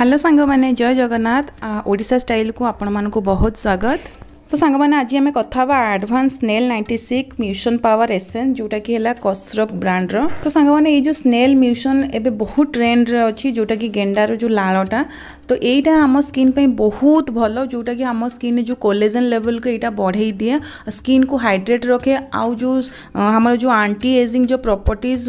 hello ସାଙ୍ଗମାନେ ଜୟ ଜଗନ୍ନାଥ ଓଡ଼ିଶା ଷ୍ଟାଇଲ୍କୁ ଆପଣମାନଙ୍କୁ ବହୁତ ସ୍ୱାଗତ ତ ସାଙ୍ଗମାନେ ଆଜି ଆମେ କଥା ହେବା advance snail ninety six mucin power essence ଯେଉଁଟାକି ହେଲା କସ୍ରକ୍ ବ୍ରାଣ୍ଡର ତ ସାଙ୍ଗମାନେ ଏଇ ଯେଉଁ ସ୍ନେଲ୍ ମ୍ୟୁସନ୍ ଏବେ ବହୁତ ଟ୍ରେଣ୍ଡରେ ଅଛି ଯେଉଁଟାକି ଗେଣ୍ଡାର ଯେଉଁ ଲାଳଟା তো এইটা আম স্কিন পাই বহুত ভাল যেটাকি আম স্কিনে যে কোলেজেন লেভেলকে এইটা বড়াই দিয়ে স্কিন কু হাইড্রেট রখে আউ যে আমার যে আন্টি এজিং যে প্রপর্টিজ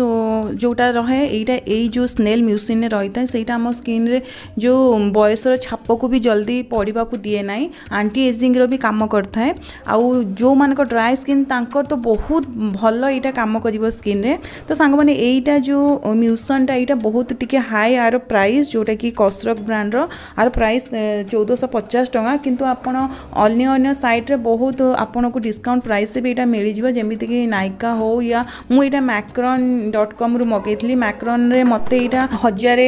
যেটা রহে এইটা এই যে স্নেল মিউসিনে রয়ে সেইটা আম স্কিনে যে বয়সর ছাপকু বি জলদি পড়া দিয়ে না আন্টি এজিংর বি কাম করে আউ যে ড্রাই স্কিন তাঁকর তো বহুত ভাল এইটা কাম করব স্কিনে তো সাং মানে এইটা যে মিউসনটা এইটা বহুত টিকি হাই আর প্রাইস যেটা কি কসরক ব্রাণ্ডর ଆର ପ୍ରାଇସ୍ ଚଉଦଶହ ପଚାଶ ଟଙ୍କା କିନ୍ତୁ ଆପଣ ଅନ୍ୟ ଅନ୍ୟ ସାଇଟ୍ରେ ବହୁତ ଆପଣଙ୍କୁ ଡିସ୍କାଉଣ୍ଟ ପ୍ରାଇସ୍ରେ ବି ଏଇଟା ମିଳିଯିବ ଯେମିତିକି ନାଇକା ହେଉ ୟା ମୁଁ ଏଇଟା ମ୍ୟାକ୍ରନ୍ ଡଟ୍ କମ୍ରୁ ମଗାଇଥିଲି ମ୍ୟାକ୍ରନ୍ରେ ମୋତେ ଏଇଟା ହଜାରେ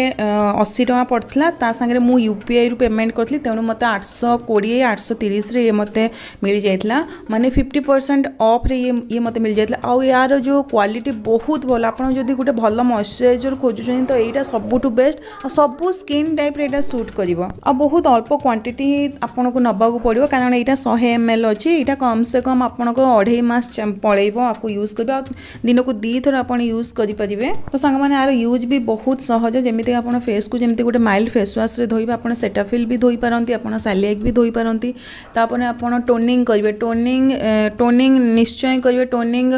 ଅଶୀ ଟଙ୍କା ପଡ଼ିଥିଲା ତା ସାଙ୍ଗରେ ମୁଁ ୟୁ ପି ଆଇରୁ ପେମେଣ୍ଟ କରିଥିଲି ତେଣୁ ମୋତେ ଆଠଶହ କୋଡ଼ିଏ ଆଠଶହ ତିରିଶରେ ଇଏ ମୋତେ ମିଳିଯାଇଥିଲା ମାନେ ଫିଫ୍ଟି ପରସେଣ୍ଟ ଅଫ୍ରେ ଇଏ ଇଏ ମୋତେ ମିଳିଯାଇଥିଲା ଆଉ ୟାର ଯେଉଁ କ୍ୱାଲିଟି ବହୁତ ଭଲ ଆପଣ ଯଦି ଗୋଟେ ଭଲ ମଏଶ୍ଚରାଇଜର୍ ଖୋଜୁଛନ୍ତି ତ ଏଇଟା ସବୁଠୁ ବେଷ୍ଟ ଆଉ ସବୁ ସ୍କିନ୍ ଟାଇପ୍ରେ ଏଇଟା ସୁଟ୍ कर बहुत अल्प क्वांटीटी आपको नाक पड़ो कारण यहाँ शहे एम एल अच्छी यहाँ कम से कम आप अढ़े मस पल आपको यूज कर दिन को दीथर आप यूज करेंगे तो सांग यूज भी बहुत सहज जमी आप फेस को जमी गोटे माइल्ड फेसवाश्रे धोबे आप सेटाफिल भी धोई पारती आप सालेक् भी धोई आप टोनिंग करेंगे टोनिंग टोनिंग निश्चय करेंगे टोनिंग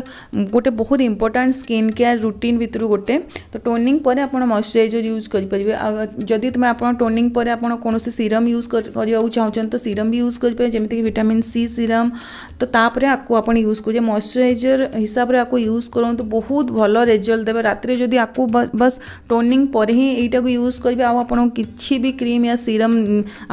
गोटे बहुत इंपोर्टाट स्किन केयार रुटीन भितर गोटे तो टोनिंग पर आप मश्चराइजर यूज करेंगे जदि तुम्हें आप टोनिंग આપણો કોનો સિરમ યુઝ કરવા ચાહું છું તો સિરમ ભી યુઝ કરી પે જેમ કે વિટામિન સી સિરમ તો તાપરે આકુ આપણ યુઝ કર મોઇશ્ચરાઇઝર હિસાબરે આકુ યુઝ કર તો બહુત ભલો રિઝલ્ટ દેવે રાત્રે જોદી આકુ બસ ટોનિંગ પરહી એટા કુ યુઝ કરી બા આપણો કીચી ભી ક્રીમ يا સિરમ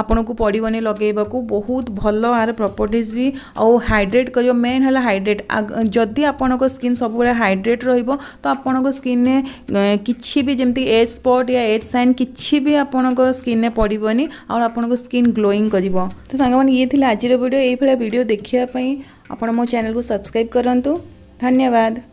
આપણો કુ પડી বনে લગેવા કુ બહુત ભલો આર પ્રોપર્ટીઝ ભી ઓ હાઇડ્રેટ કર મેન હલે હાઇડ્રેટ જોદી આપણો કો સ્કિન સબરે હાઇડ્રેટ રહીબો તો આપણો કો સ્કિન મે કીચી ભી જેમ કે એજ સ્પોટ يا એજ સાઇન કીચી ભી આપણો કો સ્કિન ପଡ଼ିବନି ଆଉ ଆପଣଙ୍କ ସ୍କିନ୍ ଗ୍ଲୋଇଂ କରିବ ତ ସାଙ୍ଗମାନେ ଇଏ ଥିଲା ଆଜିର ଭିଡ଼ିଓ ଏଇଭଳିଆ ଭିଡ଼ିଓ ଦେଖିବା ପାଇଁ ଆପଣ ମୋ ଚ୍ୟାନେଲକୁ ସବସ୍କ୍ରାଇବ୍ କରନ୍ତୁ ଧନ୍ୟବାଦ